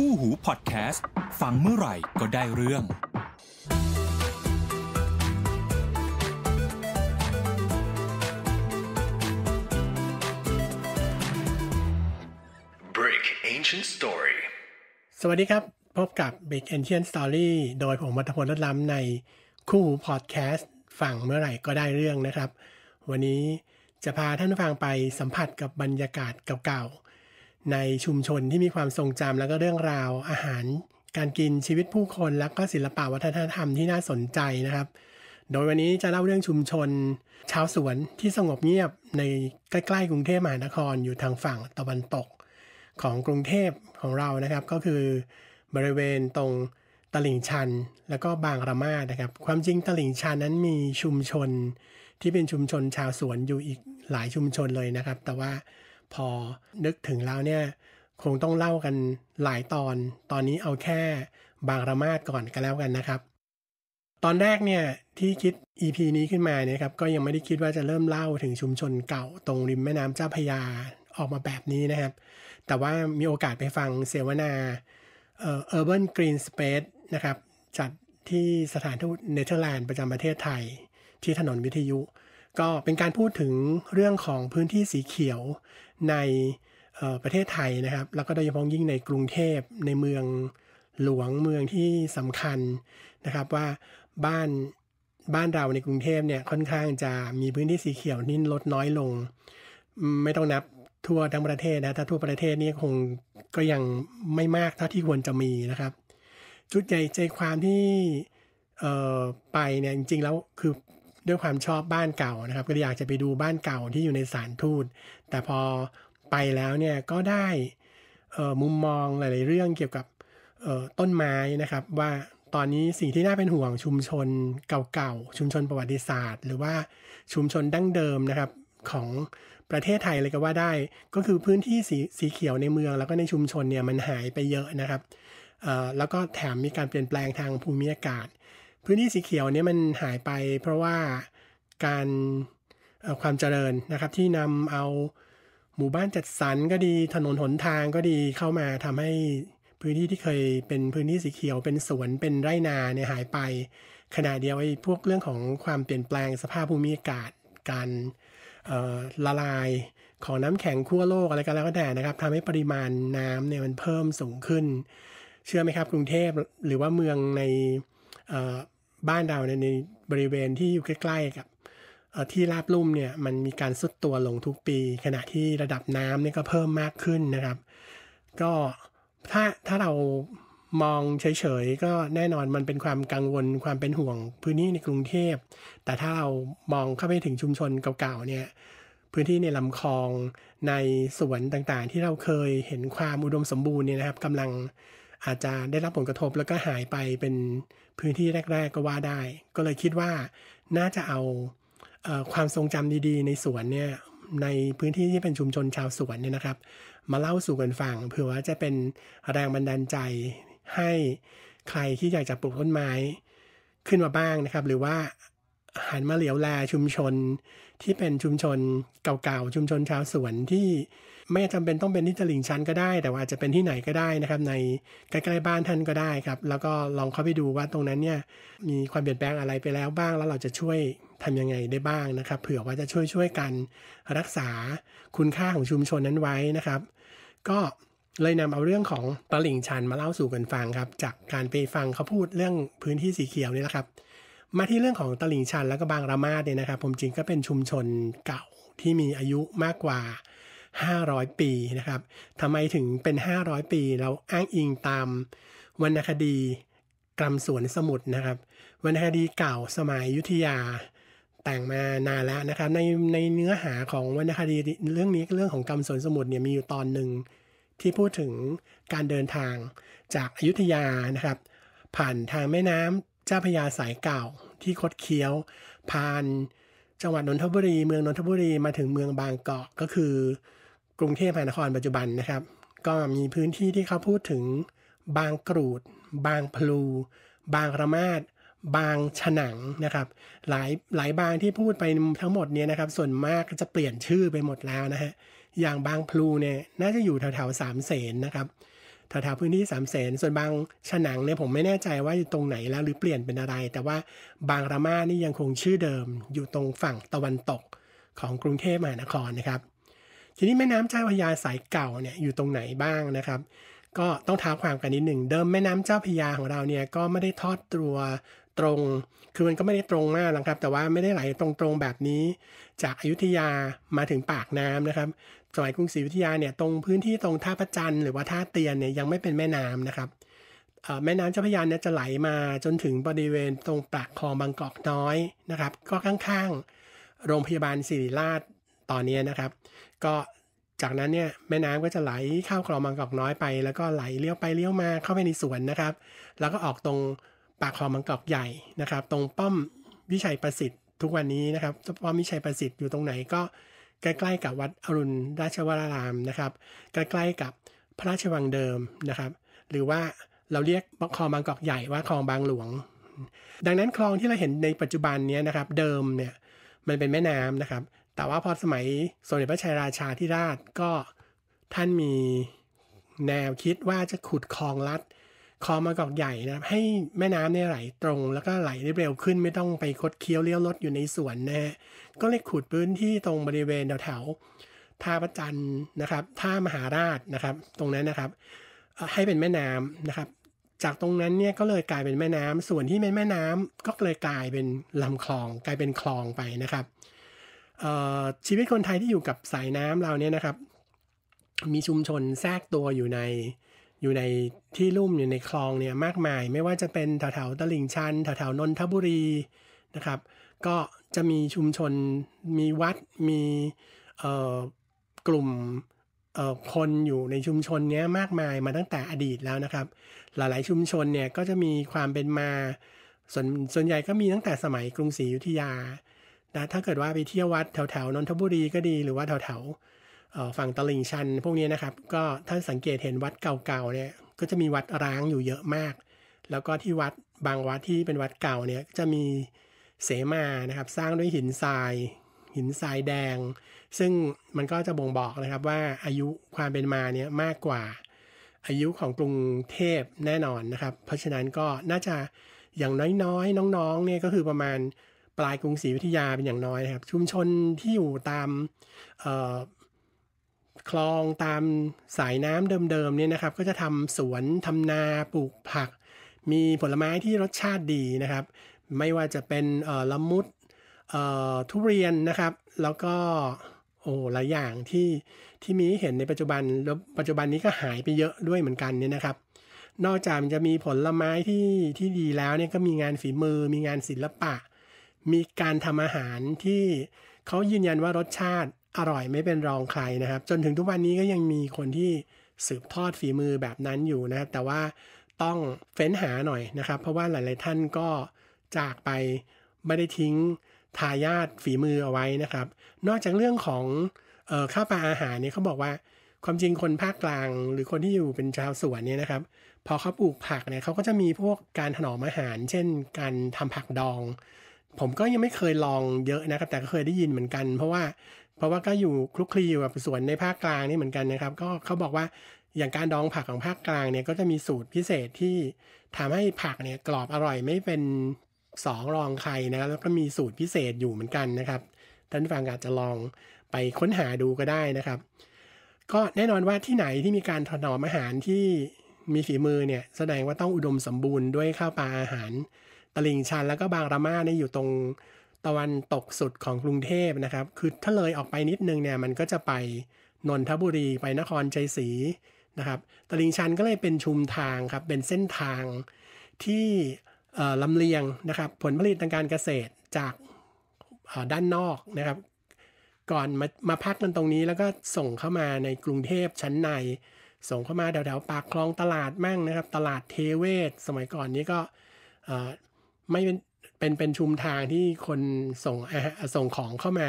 คู่หูพอดแคสต์ฟังเมื่อไหร่ก็ได้เรื่อง Break Ancient Story สวัสดีครับพบกับ Big Ancient Story โดยผมวัตพลรัตล้ำในคู่หูพอดแคสต์ฟังเมื่อไหร่ก็ได้เรื่องนะครับ วันนี้จะพาท่านฟังไปสัมผัสกับบรรยากาศเก่าๆในชุมชนที่มีความทรงจำแล้วก็เรื่องราวอาหาร การกินชีวิตผู้คน แล้วก็ศิลปวัฒนธรรมที่น่าสนใจนะครับ โดยวันนี้จะเล่าเรื่องชุมชน ชาวสวนที่สงบเงียบในใกล้ๆ กรุงเทพมหานครอยู่ทางฝั่งตะวันตกของกรุงเทพของเรานะครับ ก็คือบริเวณตรงตลิ่งชัน แล้วก็บางระมาดนะครับ ความจริงตลิ่งชันนั้นมีชุมชนที่เป็นชุมชนชาวสวนอยู่อีกหลายชุมชนเลยนะครับ แต่ว่าพอนึกถึงแล้วเนี่ย คงต้องเล่ากันหลายตอน ตอนนี้เอาแค่บางระมาดก่อนก็นแล้วกันนะครับ ตอนแรกเนี่ย ที่คิด EP นี้ขึ้นมาเนี่ยครับ ก็ยังไม่ได้คิดว่าจะเริ่มเล่าถึงชุมชนเก่าตรงริมแม่น้ำเจ้าพยา ออกมาแบบนี้นะครับ แต่ว่ามีโอกาสไปฟังเสวนาเอ่อ Urban Green Space นะครับ จัดที่สถานทูตเนเธอร์แลนด์ประจำประเทศไทยที่ถนนวิทยุ ก็เป็นการพูดถึงเรื่องของพื้นที่สีเขียวในประเทศไทยนะครับ แล้วก็โดยเฉพาะยิ่งในกรุงเทพในเมืองหลวงเมืองที่สำคัญนะครับ ว่าบ้านบ้านเราในกรุงเทพเนี่ยค่อนข้างจะมีพื้นที่สีเขียวนี่ลดน้อยลง ไม่ต้องนับทั่วทั้งประเทศนะถ้าทั่วประเทศนี่คงก็ยังไม่มากเท่าที่ควรจะมีนะครับ จุดใหญ่ใจความที่ไปเนี่ยจริงๆแล้วคือด้วยความชอบบ้านเก่านะครับ ก็อยากจะไปดูบ้านเก่าที่อยู่ในสารทูต แต่พอไปแล้วเนี่ย ก็ได้มุมมองหลายๆเรื่องเกี่ยวกับต้นไม้นะครับว่าตอนนี้สิ่งที่น่าเป็นห่วงชุมชนเก่า ๆ ชุมชนประวัติศาสตร์ หรือว่าชุมชนดั้งเดิมนะครับ ของประเทศไทยเลยก็ว่าได้ ก็คือพื้นที่สีสีเขียวในเมือง แล้วก็ในชุมชนเนี่ยมันหายไปเยอะนะครับแล้วก็แถมมีการเปลี่ยนแปลงทางภูมิอากาศพื้นที่สีเขียวนี้มันหายไปเพราะว่าการความเจริญนะครับที่นำเอาหมู่บ้านจัดสรรก็ดีถนนหนทางก็ดีเข้ามาทำให้พื้นที่ที่เคยเป็นพื้นที่สีเขียวเป็นสวนเป็นไรนาเนี่ยหายไปขณะเดียวไอ้พวกเรื่องของความเปลี่ยนแปลงสภาพภูมิอากาศการละลายของน้ำแข็งขั้วโลกอะไรก็แล้วก็แต่นะครับทำให้ปริมาณน้ำเนี่ยมันเพิ่มสูงขึ้น เชื่อไหมครับ กรุงเทพหรือว่าเมืองในบ้านเราในบริเวณที่อยู่ใกล้ๆกับที่ราบลุ่มเนี่ยมันมีการซุดตัวลงทุกปี ขณะที่ระดับน้ำเนี่ยก็เพิ่มมากขึ้นนะครับ ก็ถ้าถ้าเรามองเฉย ๆ ก็แน่นอนมันเป็นความกังวลความเป็นห่วง พื้นที่ในกรุงเทพแต่ถ้าเรามองเข้าไปถึงชุมชนเก่า ๆ เนี่ย พื้นที่ในลำคลองในสวนต่าง ๆ ที่เราเคยเห็นความอุดมสมบูรณ์เนี่ยนะครับกำลังอาจจะได้รับผลกระทบแล้วก็หายไปเป็นพื้นที่แรก ๆก็ว่าได้ ก็เลยคิดว่าน่าจะเอาความทรงจำดี ๆ ในสวนเนี่ย ในพื้นที่ที่เป็นชุมชนชาวสวนเนี่ยนะครับ มาเล่าสู่กันฟังเผื่อว่าจะเป็นแรงบันดาลใจให้ใครที่อยากจะปลูกต้นไม้ขึ้นมาบ้างนะครับ หรือว่าหันมาเหลียวแลชุมชนที่เป็นชุมชนเก่า ๆ ชุมชนชาวสวนที่ไม่จำเป็นต้องเป็นที่ตลิ่งชันก็ได้ แต่ว่าจะเป็นที่ไหนก็ได้นะครับ ในใกล้ๆบ้านท่านก็ได้ครับ แล้วก็ลองเข้าไปดูว่าตรงนั้นเนี่ยมีความเปลี่ยนแปลงอะไรไปแล้วบ้าง แล้วเราจะช่วยทำยังไงได้บ้างนะครับ เผื่อว่าจะช่วยช่วยกันรักษาคุณค่าของชุมชนนั้นไว้นะครับ ก็เลยนำเอาเรื่องของตลิ่งชันมาเล่าสู่กันฟังครับ จากการไปฟังเขาพูดเรื่องพื้นที่สีเขียวนี่แหละครับ มาที่เรื่องของตลิ่งชันแล้วก็บางระมาดเนี่ยนะครับ ผมจริงก็เป็นชุมชนเก่าที่มีอายุมากกว่า500 ปีนะครับ ทำไมถึงเป็น500 ปี เราอ้างอิงตามวรรณคดีกรรมสวนสมุทรนะครับ วรรณคดีเก่าสมัยยุทธยา แต่งมานานแล้วนะครับ ในในเนื้อหาของวรรณคดีเรื่องนี้เรื่องของกรรมสวนสมุทรเนี่ยมีอยู่ตอนหนึ่งที่พูดถึงการเดินทางจากอยุธยานะครับ ผ่านทางแม่น้ำเจ้าพยาสายเก่า ที่คดเคี้ยว ผ่าน จังหวัดนนทบุรีเมืองนนทบุรีมาถึงเมืองบางเกาะก็คือกรุงเทพมหานครปัจจุบันนะครับ ก็มีพื้นที่ที่เขาพูดถึงบางกรูดบางพลู บางระมาดบางฉนังนะครับ หลายหลายบางที่พูดไปทั้งหมดเนี่ยนะครับ ส่วนมากจะเปลี่ยนชื่อไปหมดแล้วนะฮะอย่างบางพลูเนี่ยน่าจะอยู่แถวๆสามเสนนะครับแถวๆพื้นที่สามเสนส่วนบางฉนังเนี่ยผมไม่แน่ใจว่าอยู่ตรงไหนแล้วหรือเปลี่ยนเป็นอะไร แต่ว่าบางระมานี่ยังคงชื่อเดิมอยู่ตรงฝั่งตะวันตกของกรุงเทพมหานครนะครับทีนี้แม่น้ำเจ้าพยาสายเก่าเนี่ยอยู่ตรงไหนบ้างนะครับ ก็ต้องท้าความกันนิดหนึ่งเดิมแม่น้ำเจ้าพยาของเราเนี่ยก็ไม่ได้ทอดตัวตรงคือมันก็ไม่ได้ตรงมากนะครับ แต่ว่าไม่ได้ไหลตรงๆแบบนี้ จากอายุธยามาถึงปากน้ำนะครับสมัยกรุงศรีอยุธยาเนี่ยตรงพื้นที่ตรงท่าประจันหรือว่าท่าเตียนเนี่ยยังไม่เป็นแม่น้ำนะครับแม่น้ำเจ้าพระยาเนี่ยจะไหลมาจนถึงบริเวณตรงปากคลองบางกอกน้อยนะครับ ก็ข้างๆโรงพยาบาลศิริราชตอนนี้นะครับก็จากนั้นเนี่ยแม่น้ำก็จะไหลเข้าคลองบางกอกน้อยไปแล้วก็ไหลเลี้ยวไปเลี้ยวมาเข้าไปในสวนนะครับ แล้วก็ออกตรงปากคลองบางกอกใหญ่นะครับ ตรงป้อมวิชัยประสิทธิ์ทุกวันนี้นะครับ ป้อมวิชัยประสิทธิ์อยู่ตรงไหนก็ใกล้ๆ กับวัดอรุณราชวรารามนะครับ ใกล้ ๆกับพระราชวังเดิมนะครับ หรือว่าเราเรียกคลองบางกอกใหญ่ว่าคลองบางหลวง ดังนั้นคลองที่เราเห็นในปัจจุบันนี้นะครับ เดิมเนี่ยมันเป็นแม่น้ำนะครับแต่ว่าพอสมัยสมเด็จพระชัยราชาธิราชก็ท่านมีแนวคิดว่าจะขุดคลองลัดคลองมะกอกใหญ่นะครับ ให้แม่น้ำเนี่ยไหลตรง แล้วก็ไหลได้เร็วขึ้นไม่ต้องไปคดเคี้ยวเลี้ยวรถอยู่ในสวนนะฮะก็เลยขุดพื้นที่ตรงบริเวณแถวๆท่าประจันนะครับท่ามหาราชนะครับ ตรงนั้นนะครับให้เป็นแม่น้ำนะครับ จากตรงนั้นเนี่ยก็เลยกลายเป็นแม่น้ำส่วนที่เป็นแม่น้ำก็เลยกลายเป็นลำคลองกลายเป็นคลองไปนะครับชีวิตคนไทยที่อยู่กับสายน้ำเราเนี่ยนะครับ มีชุมชนแทรกตัวอยู่ในอยู่ในที่ลุ่ม อยู่ในคลองเนี่ยมากมาย ไม่ว่าจะเป็นแถวๆตลิ่งชันแถวๆนนทบุรีนะครับ ก็จะมีชุมชนมีวัดมีกลุ่มคนอยู่ในชุมชนนี้มากมายมาตั้งแต่อดีตแล้วนะครับ หลาย ๆ ชุมชนเนี่ยก็จะมีความเป็นมาส่วนส่วนใหญ่ก็มีตั้งแต่สมัยกรุงศรีอยุธยานะถ้าเกิดว่าไปเที่ยววัดแถวแถวนนทบุรีก็ดีหรือว่าแถวแถวฝั่งตลิ่งชัน พวกนี้นะครับก็ถ้าสังเกตเห็นวัดเก่าๆเนี่ยก็จะมีวัดร้างอยู่เยอะมาก แล้วก็ที่วัดบางวัดที่เป็นวัดเก่าเนี่ยจะมีเสมานะครับ สร้างด้วยหินทราย หินทรายแดง ซึ่งมันก็จะบ่งบอกนะครับว่าอายุความเป็นมาเนี่ยมากกว่าอายุของกรุงเทพแน่นอนนะครับ เพราะฉะนั้นก็น่าจะอย่างน้อยๆน้องๆเนี่ยก็คือประมาณปลายกรุงศรีอยุธยาเป็นอย่างน้อยนะครับ ชุมชนที่อยู่ตามคลองตามสายน้ำเดิมๆเนี่ยนะครับก็จะทำสวนทำนาปลูกผัก มีผลไม้ที่รสชาติดีนะครับ ไม่ว่าจะเป็นละมุดทุเรียนนะครับ แล้วก็โอ้หลายอย่างที่ที่มีเห็นในปัจจุบันแล้วปัจจุบันนี้ก็หายไปเยอะด้วยเหมือนกันเนี่ยนะครับ นอกจากมันจะมีผลไม้ที่ที่ดีแล้วเนี่ยก็มีงานฝีมือมีงานศิลปะมีการทำอาหารที่เขายืนยันว่ารสชาติอร่อยไม่เป็นรองใครนะครับ จนถึงทุกวันนี้ก็ยังมีคนที่สืบทอดฝีมือแบบนั้นอยู่นะครับแต่ว่าต้องเฟ้นหาหน่อยนะครับเพราะว่าหลาย ๆท่านก็จากไปไม่ได้ทิ้งทายาทฝีมือเอาไว้นะครับ นอกจากเรื่องของออข้าวปลาอาหารเนี่ยเขาบอกว่าความจริงคนภาคกลาง หรือคนที่อยู่เป็นชาวสวนเนี่ยนะครับ พอเขาปลูกผักเนี่ยเขาก็จะมีพวกการถนอมอาหาร เช่น การทำผักดองผมก็ยังไม่เคยลองเยอะนะครับ แต่ก็เคยได้ยินเหมือนกัน เพราะว่าเพราะว่าก็อยู่คลุกคลีอยู่กับสวนในภาคกลางนี่เหมือนกันนะครับก็เขาบอกว่าอย่างการดองผักของภาคกลางเนี่ยก็จะมีสูตรพิเศษที่ทำให้ผักเนี่ยกรอบอร่อยไม่เป็นสองรองใครนะครับ แล้วก็มีสูตรพิเศษอยู่เหมือนกันนะครับท่านฟังอาจจะลองไปค้นหาดูก็ได้นะครับ ก็แน่นอนว่าที่ไหนที่มีการถนอมอาหารที่มีฝีมือเนี่ยแสดงว่าต้องอุดมสมบูรณ์ด้วยข้าวปลาอาหารตลิ่งชันแล้วก็บางระมาเนี่ยอยู่ตรงตะวันตกสุดของกรุงเทพนะครับคือถ้าเลยออกไปนิดนึงเนี่ยมันก็จะไปนนทบุรี ไปนครชัยศรีนะครับตลิ่งชันก็เลยเป็นชุมทางครับ เป็นเส้นทางที่ลำเลียงนะครับ ผลผลิตทางการเกษตรจากด้านนอกนะครับ ก่อนมามาพักกันตรงนี้แล้วก็ส่งเข้ามาในกรุงเทพชั้นในส่งเข้ามาแถวๆ ปากคลองตลาดมั่งนะครับ ตลาดเทเวศ สมัยก่อนนี้ก็ไม่เป็นเป็นเป็นชุมทางที่คนส่งส่งของเข้ามา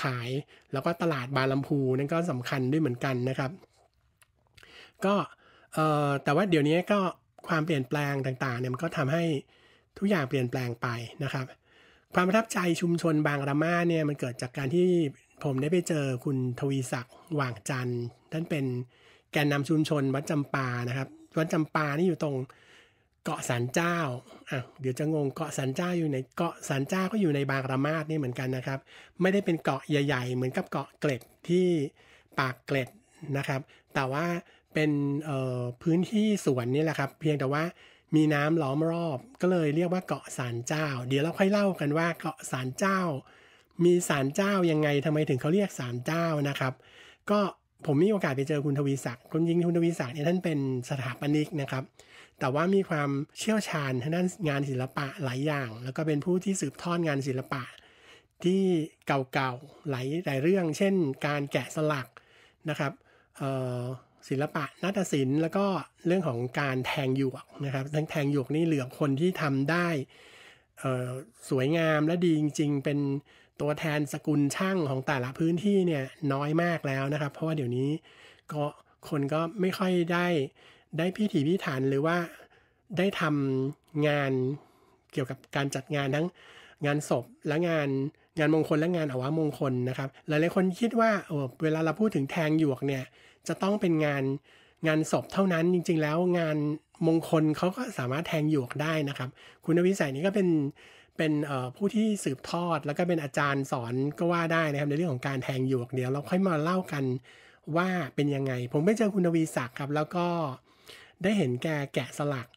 ขายแล้วก็ตลาดบาลำพูนั่นก็สำคัญด้วยเหมือนกันนะครับก็แต่ว่าเดี๋ยวนี้ก็ความเปลี่ยนแปลงต่างๆเนี่ยมันก็ทำให้ทุกอย่างเปลี่ยนแปลงไปนะครับ ความประทับใจชุมชนบางระมาเนี่ยมันเกิดจากการที่ผมได้ไปเจอคุณทวีศักดิ์หว่างจันทร์ท่านเป็นแกนนำชุมชนวัดจำปานะครับ วัดจำปานี่อยู่ตรงเกาะสันเจ้าอ่ะเดี๋ยวจะงงเกาะสันเจ้าอยู่ในเกาะสันเจ้าก็อยู่ในบางระมาดนี่เหมือนกันนะครับ ไม่ได้เป็นเกาะใหญ่ๆ เหมือนกับเกาะเกล็ดที่ปากเกล็ดนะครับ แต่ว่าเป็นพื้นที่สวนนี่แหละครับ เพียงแต่ว่ามีน้ำล้อมรอบ ก็เลยเรียกว่าเกาะสันเจ้า เดี๋ยวเราค่อยเล่ากันว่าเกาะสันเจ้า มีสันเจ้ายังไงทำไมถึงเขาเรียกสันเจ้านะครับ ก็ผมมีโอกาสไปเจอคุณทวีศักดิ์คุณยิงคุณทวีศักดิ์เนี่ยท่านเป็นสถาปนิกนะครับแต่ว่ามีความเชี่ยวชาญทางด้านงานศิลปะหลายอย่าง แล้วก็เป็นผู้ที่สืบทอดงานศิลปะที่เก่าๆ หลายหลายเรื่อง เช่น การแกะสลักนะครับศิลปะนาฏศิลป์ แล้วก็เรื่องของการแทงหยวกนะครับทั้งแทงหยวกนี่เหลือคนที่ทำได้สวยงามและดีจริง ๆ เป็นตัวแทนสกุลช่างของแต่ละพื้นที่เนี่ยน้อยมากแล้วนะครับ เพราะว่าเดี๋ยวนี้ก็คนก็ไม่ค่อยได้ได้พิถีพิถันหรือว่าได้ทำงานเกี่ยวกับการจัดงานทั้ง งานศพและงานงานมงคลและงานอวมงคลนะครับหลายๆคนคิดว่าเอเวลาเราพูดถึงแทงหยวกเนี่ยจะต้องเป็นงานงานศพเท่านั้นจริง ๆแล้วงานมงคลเขาก็สามารถแทงหยวกได้นะครับ คุณวิสัยนี่ก็เป็นเป็นผู้ที่สืบทอด แล้วก็เป็นอาจารย์สอนก็ว่าได้นะครับในเรื่องของการแทงหยวกเดี๋ยวเราค่อยมาเล่ากันว่าเป็นยังไง ผมไปเจอคุณวีศักดิ์ครับแล้วก็ได้เห็นแกแกะสลัก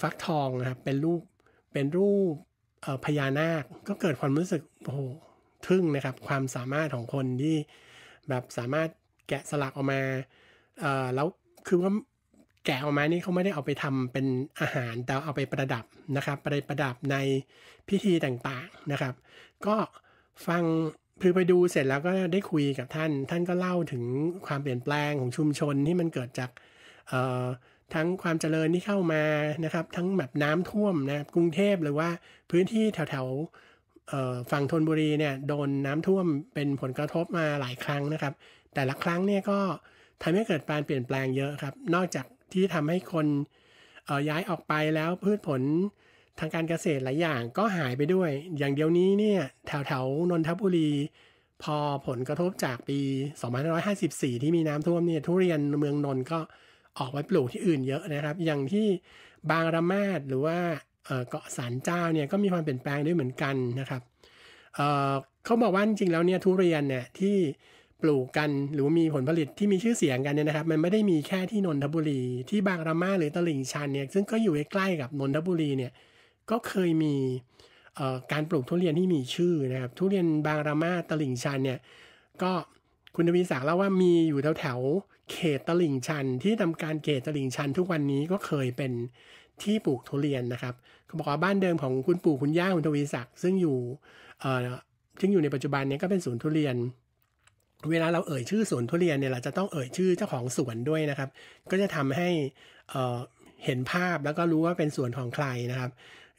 ฟักทองนะครับเป็นรูปเป็นรูปพญานาค ก็เกิดความรู้สึกโอ้โหทึ่งนะครับความสามารถของคนที่แบบสามารถแกะสลักออกมาแล้วคือว่าแกะออกมานี่เขาไม่ได้เอาไปทำเป็นอาหาร แต่เอาไปประดับนะครับ ไปประดับในพิธีต่างๆนะครับ ก็ฟังคือไปดูเสร็จแล้วก็ได้คุยกับท่านท่านก็เล่าถึงความเปลี่ยนแปลงของชุมชนที่มันเกิดจากทั้งความเจริญที่เข้ามานะครับทั้งแบบน้ำท่วมนะกรุงเทพหรือว่าพื้นที่แถวๆฝั่งธนบุรีเนี่ยโดนน้ำท่วมเป็นผลกระทบมาหลายครั้งนะครับแต่ละครั้งเนี่ยก็ทำให้เกิดการเปลี่ยนแปลงเยอะครับนอกจากที่ทำให้คนย้ายออกไปแล้วพืชผลทางการเกษตรหลายอย่างก็หายไปด้วย อย่างเดียวนี้เนี่ยแถวๆนนทบุรี พอผลกระทบจากปี 2554ที่มีน้ำท่วมเนี่ยทุเรียนเมืองนนท์ก็ออกไว้ปลูกที่อื่นเยอะนะครับ อย่างที่บางระมาดหรือว่าเกาะสารเจ้าเนี่ยก็มีความเปลี่ยนแปลงด้วยเหมือนกันนะครับเเขาบอกว่าจริงๆแล้วเนี่ยทุเรียนเนี่ยที่ปลูกกันหรือมีผลผลิตที่มีชื่อเสียงกันเนี่ยนะครับ มันไม่ได้มีแค่ที่นนทบุรี ที่บางระมาหรือตลิ่งชันเนี่ยซึ่งก็อยู่ใกล้กับนนทบุรีเนี่ยก็เคยมีการปลูกทุเรียนที่มีชื่อนะครับทุเรียนบางระมาตลิ่งชันเนี่ยก็คุณทวีศักดิ์เล่าว่ามีอยู่แถวแถวเขตตลิ่งชันที่ทำการเขตตลิ่งชันทุกวันนี้ก็เคยเป็นที่ปลูกทุเรียนนะครับเขาบอกว่าบ้านเดิมของคุณปู่คุณย่าคุณทวีศักดิ์ซึ่งอยู่เอ่อซึ่งอยู่ในปัจจุบันนี้ก็เป็นสวนทุเรียน เวลาเราเอ่ยชื่อสวนทุเรียนเนี่ยเราจะต้องเอ่ยชื่อเจ้าของสวนด้วยนะครับ ก็จะทำให้เอ่อเห็นภาพแล้วก็รู้ว่าเป็นสวนของใครนะครับ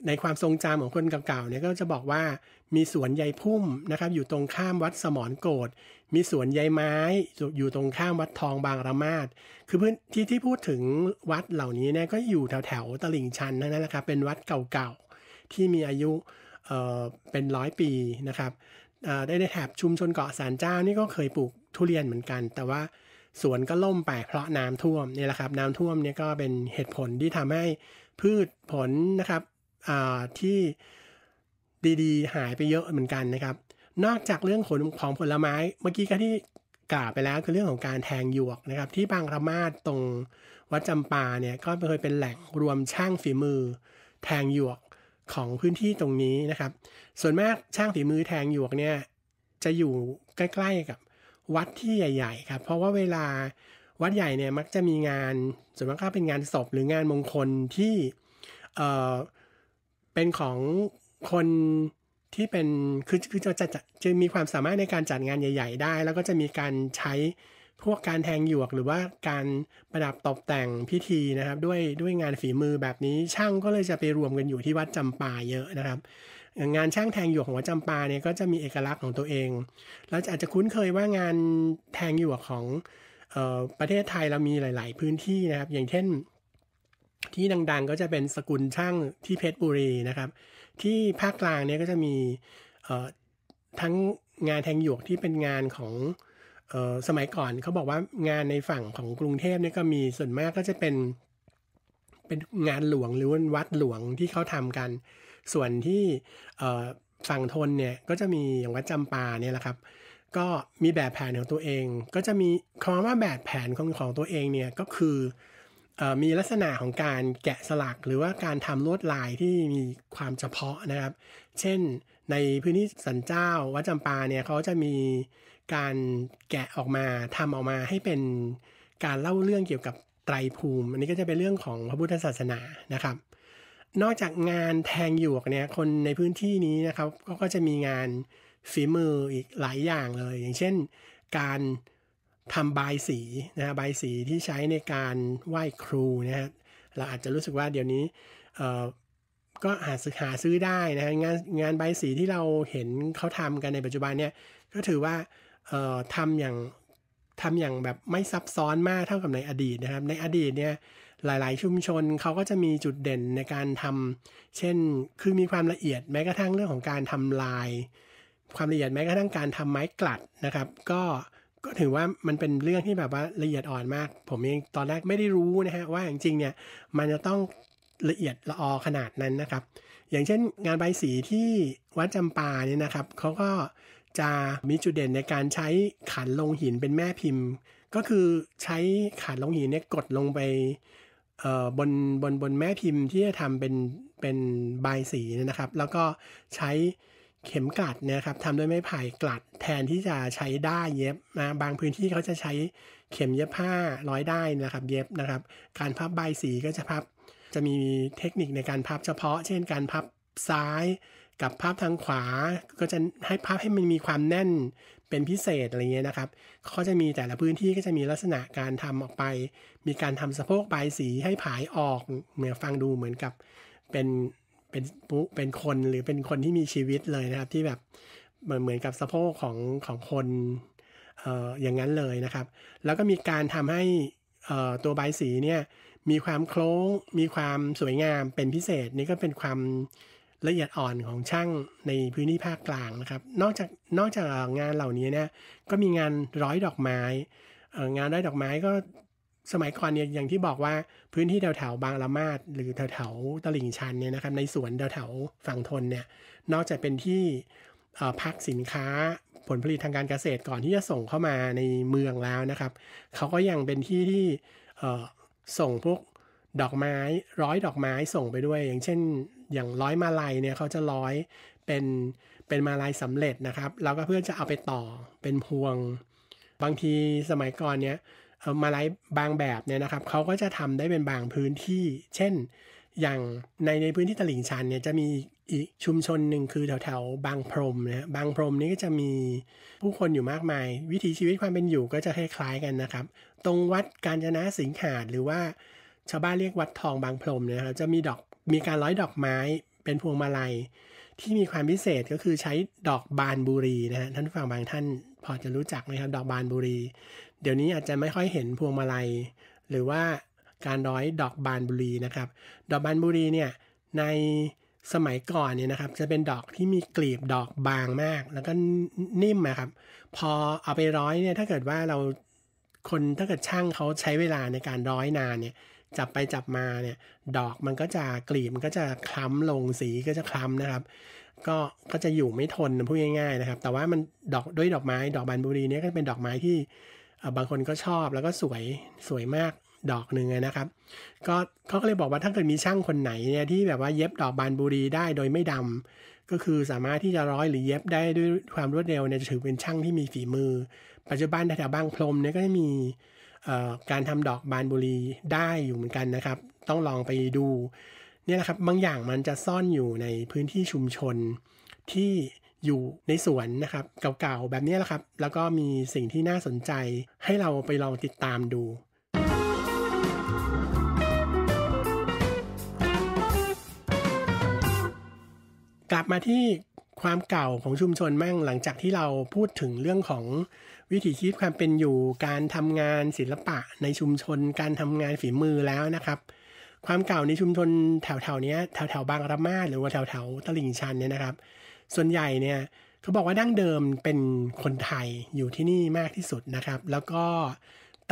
ในความทรงจำของคนเก่าๆเนี่ยก็จะบอกว่ามีสวนใยพุ่มนะครับอยู่ตรงข้ามวัดสมรโกด มีสวนใยไม้อยู่ตรงข้ามวัดทองบางระมาดคือพื้นที่ที่พูดถึงวัดเหล่านี้เนี่ยก็อยู่แถวแถวตลิ่งชันนั่นแหละครับ เป็นวัดเก่าๆที่มีอายุเเป็นร้อยปีนะครับได้ในแถบชุมชนเกาะสารเจ้านี่ก็เคยปลูกทุเรียนเหมือนกัน แต่ว่าสวนก็ล่มไปเพราะน้ำท่วมนี่แหละครับ น้ำท่วมเนี่ยก็เป็นเหตุผลที่ทำให้พืชผลนะครับที่ดีๆหายไปเยอะเหมือนกันนะครับ นอกจากเรื่องผลของผลไม้เมื่อกี้ก็ที่กล่าวไปแล้วคือเรื่องของการแทงหยวกนะครับที่บางระมาดตรงวัดจำปาเนี่ยก็เคยเป็นแหล่งรวมช่างฝีมือ แทงหยวกของพื้นที่ตรงนี้นะครับ ส่วนมากช่างฝีมือแทงหยวกเนี่ยจะอยู่ใกล้ ๆกับ วัดที่ใหญ่ ๆ ครับ เพราะว่าเวลาวัดใหญ่เนี่ยมักจะมีงานส่วนมากก็เป็นงานศพหรืองานมงคลที่เเป็นของคนที่เป็นคือคือจะจะจะมีความสามารถในการจัดงานใหญ่ ๆ ได้ แล้วก็จะมีการใช้พวกการแทงหยวก หรือว่าการประดับตกแต่งพิธีนะครับ ด้วยด้วยงานฝีมือแบบนี้ช่างก็เลยจะไปรวมกันอยู่ที่วัดจำปาเยอะนะครับ งานช่างแทงหยวกของวัดจำปาเนี่ยก็จะมีเอกลักษณ์ของตัวเองแล้วอาจจะคุ้นเคยว่างานแทงหยวกของออประเทศไทยเรามีหลาย ๆ พื้นที่นะครับ อย่างเช่นที่ดังๆก็จะเป็นสกุลช่างที่เพชรบุรีนะครับที่ภาคกลางเนี่ยก็จะมีทั้งงานแทงหยวกที่เป็นงานของสมัยก่อนเขาบอกว่างานในฝั่งของกรุงเทพเนี่ยก็มีส่วนมากก็จะเป็น เป็นงานหลวง หรือว่าวัดหลวงที่เขาทำกัน ส่วนที่ฝั่งทนเนี่ย ก็จะมีอย่างวัดจำปาเนี่ยแหละครับ ก็มีแบบแผนของตัวเองก็จะมีคำว่าแบบแผนของของตัวเองเนี่ยก็คือมีลักษณะของการแกะสลักหรือว่าการทำลวดลายที่มีความเฉพาะนะครับ เช่นในพื้นที่สันเจ้า วัดจำปาเนี่ยเขาจะมีการแกะออกมา ทำออกมาให้เป็นการเล่าเรื่องเกี่ยวกับไตรภูมิ อันนี้ก็จะเป็นเรื่องของพระพุทธศาสนานะครับ นอกจากงานแทงหยวกเนี่ยคนในพื้นที่นี้นะครับก็จะมีงานฝีมืออีกหลายอย่างเลย อย่างเช่นการทำบายสีนะฮะบายสีที่ใช้ในการไหว้ครูนะฮะเราอาจจะรู้สึกว่าเดี๋ยวนี้ก็หาซื้อหาซื้อได้นะฮะงานงานใบสีที่เราเห็นเขาทำกันในปัจจุบันเนี่ยก็ถือว่าทำอย่างทำอย่างแบบไม่ซับซ้อนมากเท่ากับในอดีตนะครับ ในอดีตเนี่ยหลายๆ ชุมชนเขาก็จะมีจุดเด่นในการทำเช่นคือมีความละเอียดแม้กระทั่งเรื่องของการทำลาย ความละเอียดแม้กระทั่งการทำไม้กลัดนะครับ ก็ก็ถือว่ามันเป็นเรื่องที่แบบว่าละเอียดอ่อนมาก ผมเองตอนแรกไม่ได้รู้นะฮะว่าจริงๆเนี่ยมันจะต้องละเอียดละออขนาดนั้นนะครับ อย่างเช่นงานใบสีที่วัดจำปาเนี่ยนะครับเขาก็จะมีจุดเด่นในการใช้ขันลงหินเป็นแม่พิมพ์ ก็คือใช้ขันลงหินเนี่ยกดลงไปบนบนบนแม่พิมพ์ที่จะทำเป็นเป็นใบสีนะครับ แล้วก็ใช้เข็มกลัดนะครับทำด้วยไม้ไผ่กลัดแทนที่จะใช้ด้ายเย็บนะบางพื้นที่เขาจะใช้เข็มเย็บผ้าร้อยได้นะครับ เย็บนะครับ การพับใบสีก็จะพับจะมีเทคนิคในการพับเฉพาะ เช่นการพับซ้ายกับพับทางขวาก็จะให้พับให้มันมีความแน่นเป็นพิเศษอะไรเงี้ยนะครับเขาจะมีแต่ละพื้นที่ก็จะมีลักษณะการทำออกไป มีการทำสะโพกใบสีให้ผายออกเหมือนฟังดูเหมือนกับเป็นเป็นปุเป็นคนหรือเป็นคนที่มีชีวิตเลยนะครับที่ แบบเหมือน เหมือน กับสะโพกของ ของ คนเอ่ออย่างนั้นเลยนะครับ แล้วก็มีการทำให้เอ่อตัวใบสี เนี่ย มีความโค้งมีความสวยงามเป็นพิเศษนี่ก็เป็นความละเอียดอ่อนของช่างในพื้นที่ภาคกลางนะครับนอกจากนอกจากงานเหล่านี้เนี่ยก็มีงานร้อยดอกไม้งานร้อยดอกไม้ก็สมัยก่อนเนี่ยอย่างที่บอกว่าพื้นที่แถวๆบางละมาดหรือแถวๆตลิ่งชันเนี่ยนะครับ ในสวนแถวๆฝั่งทนเนี่ยนอกจากเป็นที่พักสินค้าผลผลิตทางการเกษตรก่อนที่จะส่งเข้ามาในเมืองแล้วนะครับเขาก็ยังเป็นที่ที่ส่งพวกดอกไม้ร้อยดอกไม้ส่งไปด้วย อย่างเช่น อย่างร้อยมาลัยเนี่ยเขาจะร้อยเป็นเป็นมาลัยสำเร็จนะครับ แล้วก็เพื่อจะเอาไปต่อเป็นพวงบางทีสมัยก่อนเนี่ยมาไลฟ์บางแบบเนี่ยนะครับเขาก็จะทำได้เป็นบางพื้นที่เช่นอย่างในในพื้นที่ตลิ่งชันเนี่ยจะมีอีกชุมชนหนึ่งคือแถวแถวบางพรมนะบางพรมนี่ก็จะมีผู้คนอยู่มากมาย วิถีชีวิตความเป็นอยู่ก็จะคล้ายๆกันนะครับ ตรงวัดกาญจนะสิงหาด หรือว่าชาวบ้านเรียกวัดทองบางพรมนะครับจะมีดอกมีการร้อยดอกไม้เป็นพวงมาลัยที่มีความพิเศษก็คือใช้ดอกบานบุรีนะฮะท่านฟังบางท่านพอจะรู้จักไหมครับดอกบานบุรีเดี๋ยวนี้อาจจะไม่ค่อยเห็นพวงมาลัยหรือว่าการร้อยดอกบานบุรีนะครับ ดอกบานบุรีเนี่ย ในสมัยก่อนเนี่ยนะครับ จะเป็นดอกที่มีกลีบดอกบางมาก แล้วก็นิ่มนะครับ พอเอาไปร้อยเนี่ยถ้าเกิดว่าเราคนถ้าเกิดช่างเขาใช้เวลาในการร้อยนานเนี่ย จับไปจับมาเนี่ย ดอกมันก็จะกลีบมันก็จะคล้ำลงสีก็จะคล้ำนะครับ ก็ก็จะอยู่ไม่ทนพูดง่ายๆนะครับ แต่ว่ามันดอกด้วยดอกไม้ดอกบานบุรีเนี่ยก็เป็นดอกไม้ที่บางคนก็ชอบแล้วก็สวยสวยมากดอกหนึ่งนะครับ ก็เขาก็เลยบอกว่าถ้าเกิดมีช่างคนไหนเนี่ยที่แบบว่าเย็บดอกบานบุรีได้โดยไม่ดำก็คือสามารถที่จะร้อยหรือเย็บได้ด้วยความรวดเร็วเนี่ยจะถือเป็นช่างที่มีฝีมือ ปัจจุบันแถวบางพรมเนี่ยก็จะมีการทำดอกบานบุรีได้อยู่เหมือนกันนะครับ ต้องลองไปดูเนี่ยแหละครับบางอย่างมันจะซ่อนอยู่ในพื้นที่ชุมชนที่อยู่ในสวนนะครับเก่าๆ แบบนี้แหละครับ แล้วก็มีสิ่งที่น่าสนใจให้เราไปลองติดตามดู กลับมาที่ความเก่าของชุมชนมั่งหลังจากที่เราพูดถึงเรื่องของวิถีชีวิตความเป็นอยู่การทำงานศิลปะในชุมชนการทำงานฝีมือแล้วนะครับ ความเก่าในชุมชนแถวๆนี้แถวๆบางระมาหรือว่าแถวๆตลิ่งชันเนี่ยนะครับส่วนใหญ่เนี่ยเขาบอกว่าดั้งเดิมเป็นคนไทยอยู่ที่นี่มากที่สุดนะครับ แล้วก็